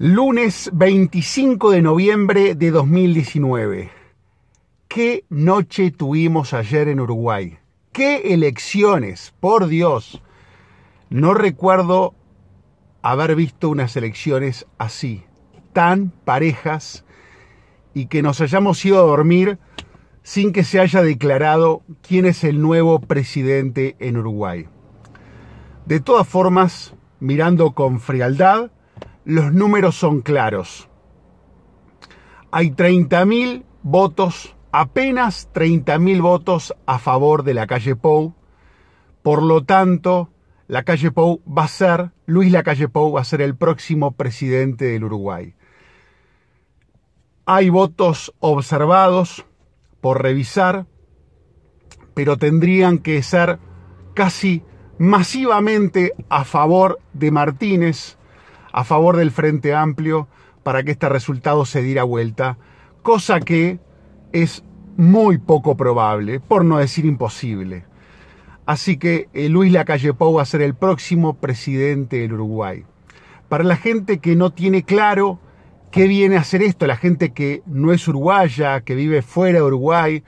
Lunes 25 de noviembre de 2019. ¿Qué noche tuvimos ayer en Uruguay? ¿Qué elecciones? Por Dios. No recuerdo haber visto unas elecciones así, tan parejas, y que nos hayamos ido a dormir sin que se haya declarado quién es el nuevo presidente en Uruguay. De todas formas, mirando con frialdad, los números son claros. Hay 30.000 votos, apenas 30.000 votos a favor de la calle Pou. Por lo tanto, la calle Pou va a ser, Luis calle Pou va a ser el próximo presidente del Uruguay. Hay votos observados por revisar, pero tendrían que ser casi masivamente a favor de Martínez a favor del Frente Amplio para que este resultado se diera vuelta, cosa que es muy poco probable, por no decir imposible. Así que eh, Luis Lacalle Pou va a ser el próximo presidente del Uruguay. Para la gente que no tiene claro qué viene a hacer esto, la gente que no es uruguaya, que vive fuera de Uruguay,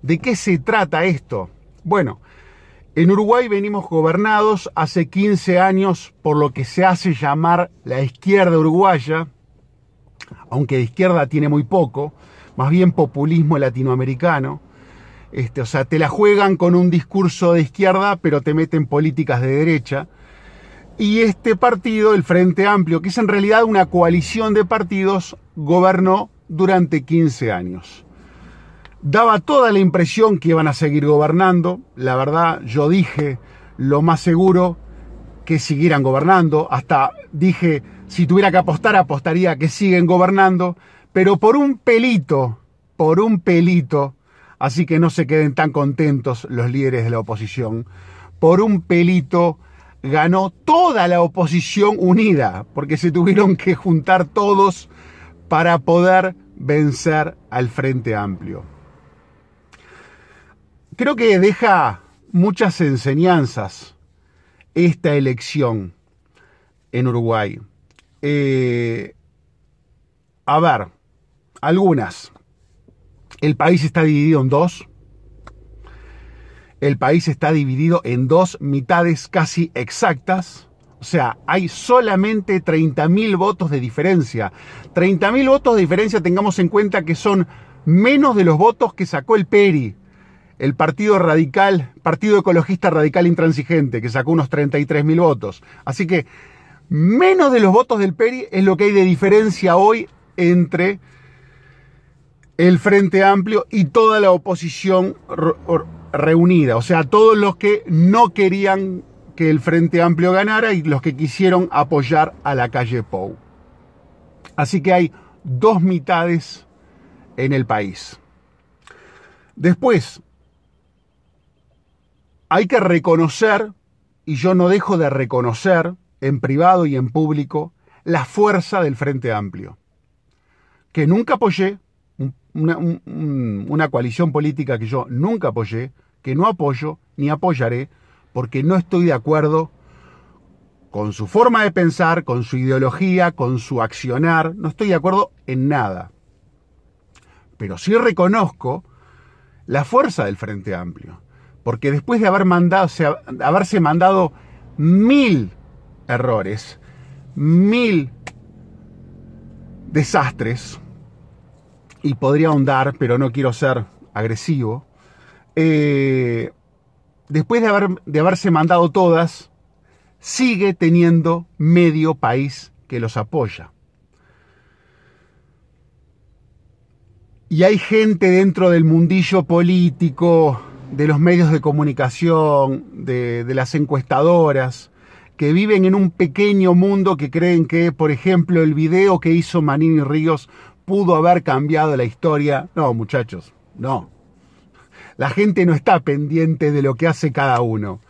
¿de qué se trata esto? Bueno, en Uruguay venimos gobernados hace 15 años por lo que se hace llamar la izquierda uruguaya, aunque de izquierda tiene muy poco, más bien populismo latinoamericano. Este, o sea, te la juegan con un discurso de izquierda, pero te meten políticas de derecha. Y este partido, el Frente Amplio, que es en realidad una coalición de partidos, gobernó durante 15 años. Daba toda la impresión que iban a seguir gobernando. La verdad, yo dije lo más seguro que siguieran gobernando. Hasta dije, si tuviera que apostar, apostaría que siguen gobernando. Pero por un pelito, por un pelito, así que no se queden tan contentos los líderes de la oposición, por un pelito ganó toda la oposición unida, porque se tuvieron que juntar todos para poder vencer al Frente Amplio creo que deja muchas enseñanzas esta elección en Uruguay. Eh, a ver, algunas. El país está dividido en dos. El país está dividido en dos mitades casi exactas. O sea, hay solamente 30.000 votos de diferencia. 30.000 votos de diferencia, tengamos en cuenta que son menos de los votos que sacó el Peri el Partido Radical, Partido Ecologista Radical Intransigente, que sacó unos 33.000 votos. Así que menos de los votos del PERI es lo que hay de diferencia hoy entre el Frente Amplio y toda la oposición reunida. O sea, todos los que no querían que el Frente Amplio ganara y los que quisieron apoyar a la calle Pou. Así que hay dos mitades en el país. Después, hay que reconocer, y yo no dejo de reconocer, en privado y en público, la fuerza del Frente Amplio, que nunca apoyé, una, coalición política que yo nunca apoyé, que no apoyo ni apoyaré, porque no estoy de acuerdo con su forma de pensar, con su ideología, con su accionar, no estoy de acuerdo en nada. Pero sí reconozco la fuerza del Frente Amplio. Porque después de haber mandado, haberse mandado mil errores, mil desastres, y podría ahondar, pero no quiero ser agresivo, eh, después haber, de haberse mandado todas, sigue teniendo medio país que los apoya. Y hay gente dentro del mundillo político, de los medios de comunicación, de, las encuestadoras, que viven en un pequeño mundo que creen que, por ejemplo, el video que hizo Manini Ríos pudo haber cambiado la historia. No, muchachos, no. La gente no está pendiente de lo que hace cada uno.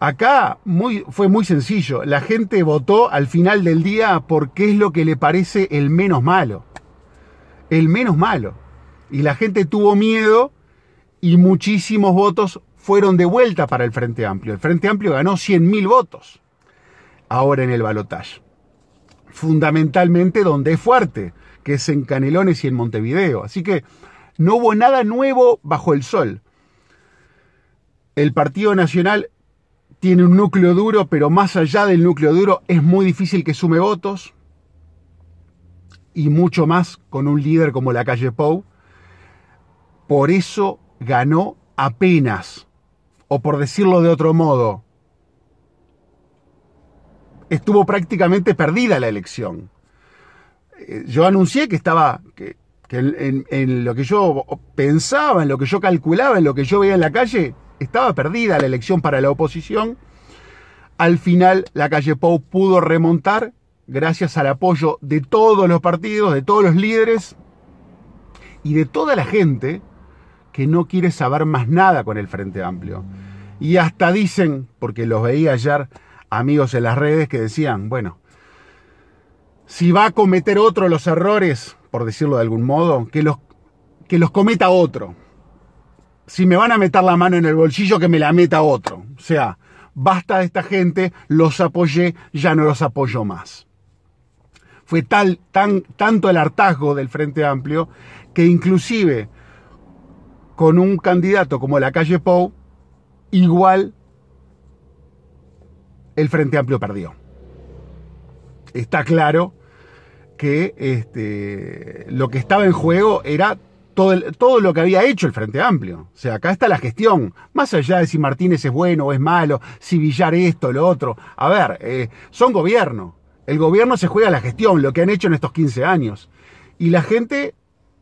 Acá muy, fue muy sencillo. La gente votó al final del día porque es lo que le parece el menos malo. El menos malo. Y la gente tuvo miedo y muchísimos votos fueron de vuelta para el Frente Amplio. El Frente Amplio ganó 100.000 votos ahora en el balotaje. Fundamentalmente donde es fuerte, que es en Canelones y en Montevideo. Así que no hubo nada nuevo bajo el sol. El Partido Nacional tiene un núcleo duro, pero más allá del núcleo duro es muy difícil que sume votos. Y mucho más con un líder como la calle Pou. Por eso ganó apenas, o por decirlo de otro modo, estuvo prácticamente perdida la elección. Eh, yo anuncié que estaba, que, en, lo que yo pensaba, en lo que yo calculaba, en lo que yo veía en la calle, estaba perdida la elección para la oposición. Al final, la calle Pou pudo remontar gracias al apoyo de todos los partidos, de todos los líderes y de toda la gente que no quiere saber más nada con el Frente Amplio. Y hasta dicen, porque los veía ayer amigos en las redes que decían, bueno, si va a cometer otro los errores, por decirlo de algún modo, que los, que los cometa otro. Si me van a meter la mano en el bolsillo, que me la meta otro. O sea, basta de esta gente, los apoyé, ya no los apoyo más. Fue tal, tan, tanto el hartazgo del Frente Amplio que inclusive con un candidato como la calle Pou, igual el Frente Amplio perdió. Está claro que este, lo que estaba en juego era todo, todo, lo que había hecho el Frente Amplio. O sea, acá está la gestión. Más allá de si Martínez es bueno o es malo, si Villar esto, lo otro. A ver, eh, son gobierno. El gobierno se juega la gestión, lo que han hecho en estos 15 años. Y la gente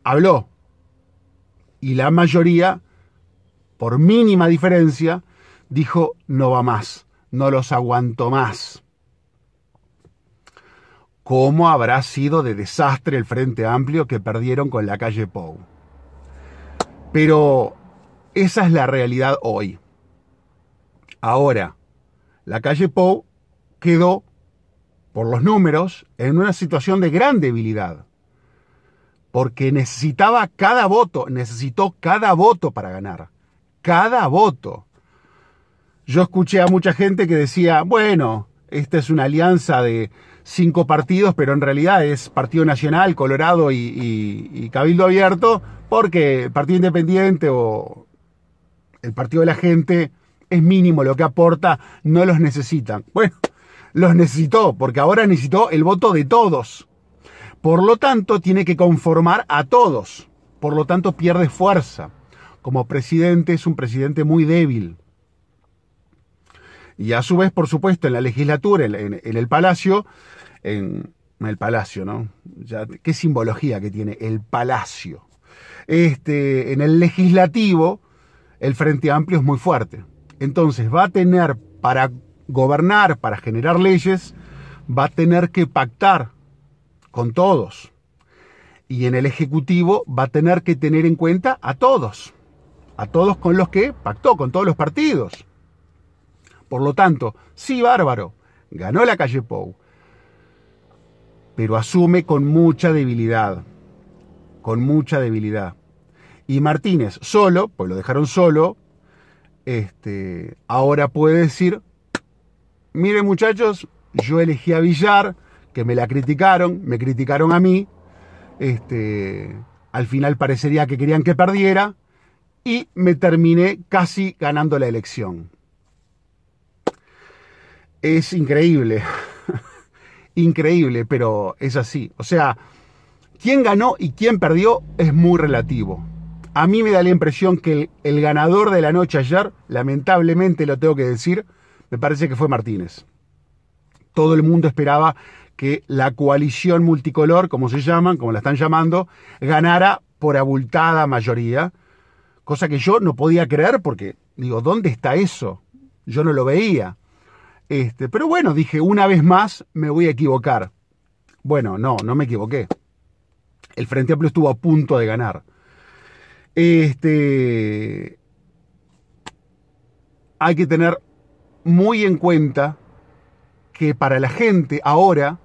habló, y la mayoría, por mínima diferencia, dijo no va más, no los aguanto más. ¿Cómo habrá sido de desastre el Frente Amplio que perdieron con la calle Pou? Pero esa es la realidad hoy. Ahora, la calle Pou quedó, por los números, en una situación de gran debilidad porque necesitaba cada voto, necesitó cada voto para ganar, cada voto. Yo escuché a mucha gente que decía, bueno, esta es una alianza de cinco partidos, pero en realidad es Partido Nacional, Colorado y, Cabildo Abierto, porque el Partido Independiente o el Partido de la Gente es mínimo lo que aporta, no los necesitan. Bueno, los necesitó, porque ahora necesitó el voto de todos. Por lo tanto, tiene que conformar a todos. Por lo tanto, pierde fuerza. Como presidente es un presidente muy débil. Y a su vez, por supuesto, en la legislatura, en, el palacio, en, el palacio, ¿no? Ya, ¿Qué simbología que tiene el palacio? Este, en el legislativo, el Frente Amplio es muy fuerte. Entonces va a tener para gobernar, para generar leyes, va a tener que pactar con todos. Y en el Ejecutivo va a tener que tener en cuenta a todos, a todos con los que pactó, con todos los partidos. Por lo tanto, sí, bárbaro, ganó la calle Pou, pero asume con mucha debilidad, con mucha debilidad. Y Martínez solo, pues lo dejaron solo, este, ahora puede decir, miren muchachos, yo elegí a Villar, que me la criticaron, me criticaron a mí, este, al final parecería que querían que perdiera y me terminé casi ganando la elección. Es increíble, increíble, pero es así. O sea, quién ganó y quién perdió es muy relativo. A mí me da la impresión que el, el ganador de la noche ayer, lamentablemente lo tengo que decir, me parece que fue Martínez todo el mundo esperaba que la coalición multicolor, como se llaman, como la están llamando, ganara por abultada mayoría, cosa que yo no podía creer porque, digo, ¿dónde está eso? Yo no lo veía. Este, pero bueno, dije, una vez más me voy a equivocar. Bueno, no, no me equivoqué. El Frente Amplio estuvo a punto de ganar. Este, hay que tener muy en cuenta que para la gente ahora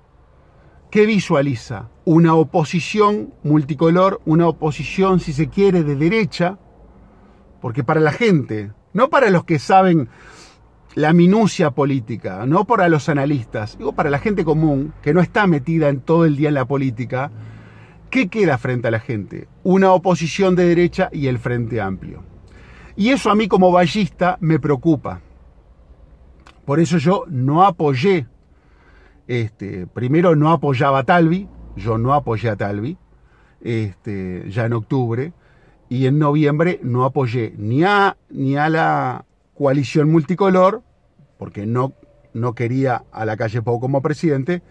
¿Qué visualiza? Una oposición multicolor, una oposición, si se quiere, de derecha, porque para la gente, no para los que saben la minucia política, no para los analistas, digo para la gente común que no está metida en todo el día en la política, ¿qué queda frente a la gente? Una oposición de derecha y el Frente Amplio. Y eso a mí como ballista me preocupa. Por eso yo no apoyé este, primero no apoyaba a Talvi, yo no apoyé a Talvi, este, ya en octubre, y en noviembre no apoyé ni a, ni a la coalición multicolor, porque no, no quería a la calle Pau como presidente,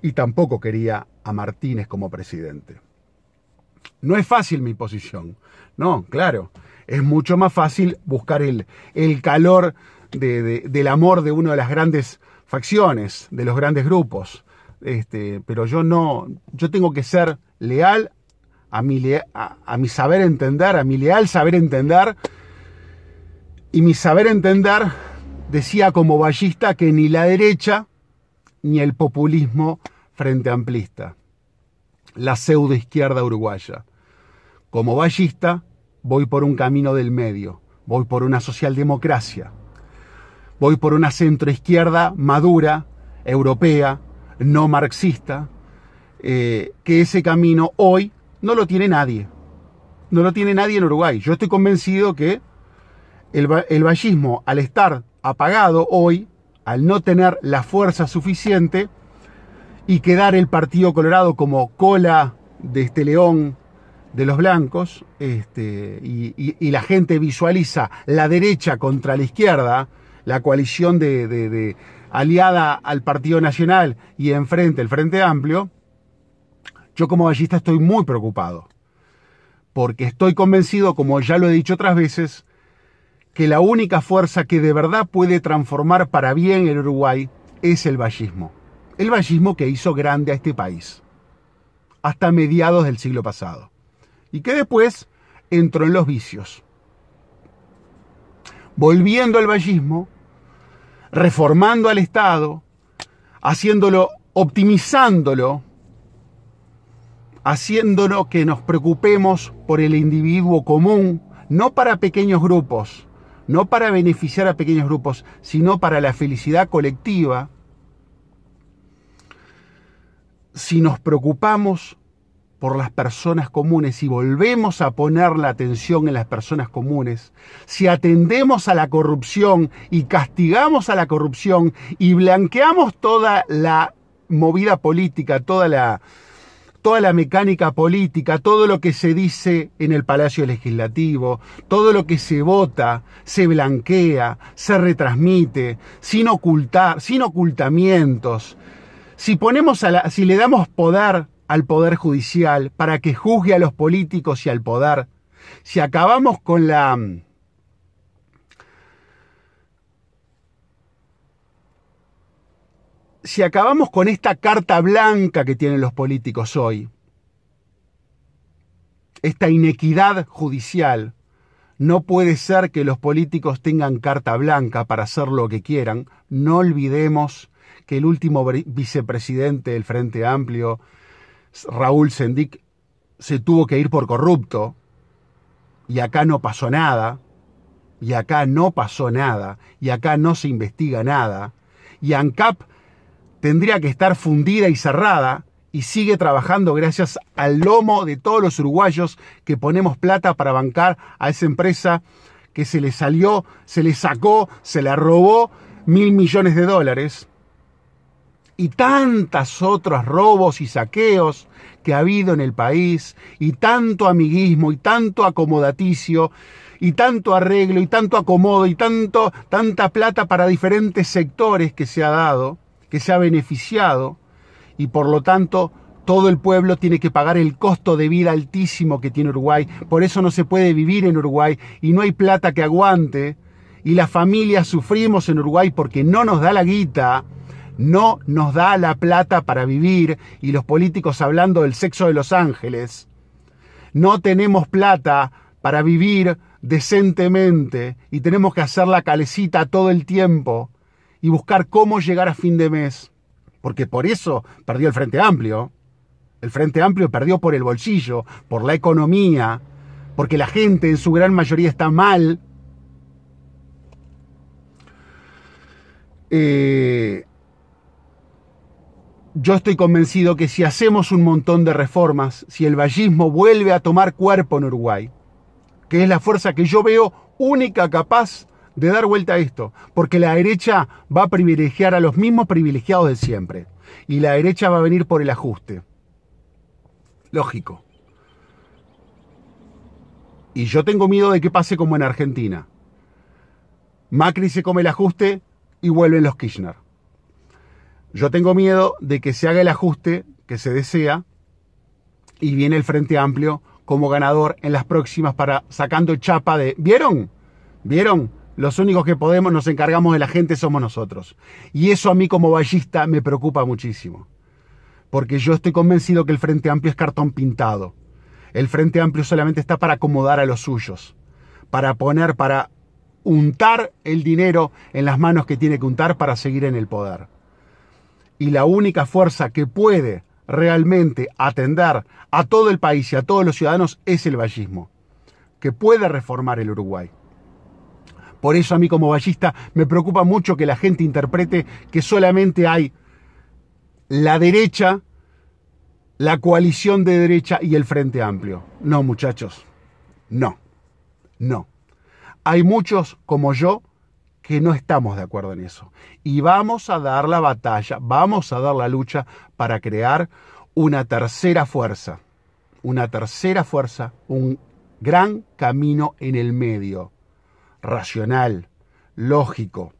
y tampoco quería a Martínez como presidente. No es fácil mi posición, no, claro, es mucho más fácil buscar el, el calor del amor de uno de las grandes facciones, de los grandes grupos. Este, pero yo no, yo tengo que ser leal a mi, a, mi saber entender, a mi leal saber entender. Y mi saber entender decía como ballista que ni la derecha ni el populismo frente amplista, la pseudo izquierda uruguaya. Como ballista voy por un camino del medio, voy por una socialdemocracia voy por una centroizquierda madura, europea, no marxista, eh, que ese camino hoy no lo tiene nadie. No lo tiene nadie en Uruguay. Yo estoy convencido que el, vallismo, al estar apagado hoy, al no tener la fuerza suficiente y quedar el Partido Colorado como cola de este león de los blancos, este, y la gente visualiza la derecha contra la izquierda, la coalición de, aliada al Partido Nacional y enfrente el Frente Amplio, yo como ballista estoy muy preocupado, porque estoy convencido, como ya lo he dicho otras veces, que la única fuerza que de verdad puede transformar para bien el Uruguay es el ballismo. El ballismo que hizo grande a este país hasta mediados del siglo pasado y que después entró en los vicios. Volviendo al ballismo reformando al Estado, haciéndolo, optimizándolo, haciéndolo que nos preocupemos por el individuo común, no para pequeños grupos, no para beneficiar a pequeños grupos, sino para la felicidad colectiva, si nos preocupamos por las personas comunes, si volvemos a poner la atención en las personas comunes, si atendemos a la corrupción y castigamos a la corrupción y blanqueamos toda la movida política, toda la, toda la mecánica política, todo lo que se dice en el Palacio Legislativo, todo lo que se vota, se blanquea, se retransmite, sin ocultar, sin ocultamientos. Si ponemos a la, si le damos poder al Poder Judicial, para que juzgue a los políticos y al poder, si acabamos con la... Mm, si acabamos con esta carta blanca que tienen los políticos hoy, esta inequidad judicial, no puede ser que los políticos tengan carta blanca para hacer lo que quieran. No olvidemos que el último vicepresidente del Frente Amplio Raúl Sendic se tuvo que ir por corrupto y acá no pasó nada, y acá no pasó nada, y acá no se investiga nada, y ANCAP tendría que estar fundida y cerrada y sigue trabajando gracias al lomo de todos los uruguayos que ponemos plata para bancar a esa empresa que se le salió, se le sacó, se la robó mil millones de dólares y tantos otros robos y saqueos que ha habido en el país, y tanto amiguismo, y tanto acomodaticio, y tanto arreglo, y tanto acomodo, y tanto, tanta plata para diferentes sectores que se ha dado, que se ha beneficiado, y por lo tanto todo el pueblo tiene que pagar el costo de vida altísimo que tiene Uruguay, por eso no se puede vivir en Uruguay, y no hay plata que aguante, y las familias sufrimos en Uruguay porque no nos da la guita, no nos da la plata para vivir y los políticos hablando del sexo de los ángeles. No tenemos plata para vivir decentemente y tenemos que hacer la calecita todo el tiempo y buscar cómo llegar a fin de mes. Porque por eso perdió el Frente Amplio. El Frente Amplio perdió por el bolsillo, por la economía, porque la gente en su gran mayoría está mal. Eh, yo estoy convencido que si hacemos un montón de reformas, si el vallismo vuelve a tomar cuerpo en Uruguay, que es la fuerza que yo veo única capaz de dar vuelta a esto, porque la derecha va a privilegiar a los mismos privilegiados de siempre, y la derecha va a venir por el ajuste. Lógico. Y yo tengo miedo de que pase como en Argentina. Macri se come el ajuste y vuelven los Kirchner. Yo tengo miedo de que se haga el ajuste que se desea y viene el Frente Amplio como ganador en las próximas para sacando chapa de... ¿Vieron? ¿Vieron? Los únicos que podemos, nos encargamos de la gente, somos nosotros. Y eso a mí como ballista me preocupa muchísimo. Porque yo estoy convencido que el Frente Amplio es cartón pintado. El Frente Amplio solamente está para acomodar a los suyos. Para poner, para untar el dinero en las manos que tiene que untar para seguir en el poder y la única fuerza que puede realmente atender a todo el país y a todos los ciudadanos es el vallismo, que puede reformar el Uruguay. Por eso a mí como vallista me preocupa mucho que la gente interprete que solamente hay la derecha, la coalición de derecha y el Frente Amplio. No, muchachos, no, no. Hay muchos como yo que no estamos de acuerdo en eso. Y vamos a dar la batalla, vamos a dar la lucha para crear una tercera fuerza, una tercera fuerza, un gran camino en el medio, racional, lógico,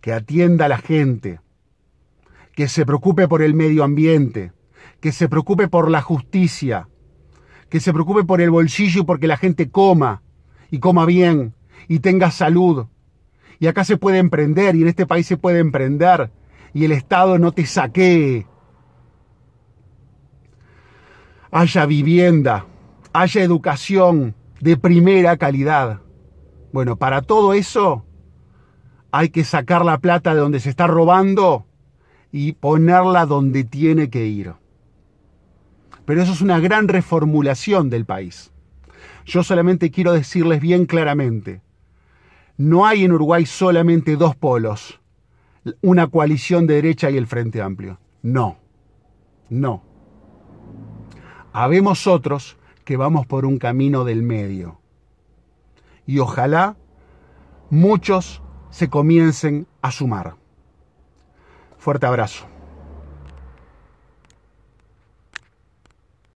que atienda a la gente, que se preocupe por el medio ambiente, que se preocupe por la justicia, que se preocupe por el bolsillo y porque la gente coma y coma bien y tenga salud y acá se puede emprender y en este país se puede emprender y el Estado no te saquee. Haya vivienda, haya educación de primera calidad. Bueno, para todo eso hay que sacar la plata de donde se está robando y ponerla donde tiene que ir. Pero eso es una gran reformulación del país. Yo solamente quiero decirles bien claramente, no hay en Uruguay solamente dos polos, una coalición de derecha y el Frente Amplio. No, no. Habemos otros que vamos por un camino del medio. Y ojalá muchos se comiencen a sumar. Fuerte abrazo.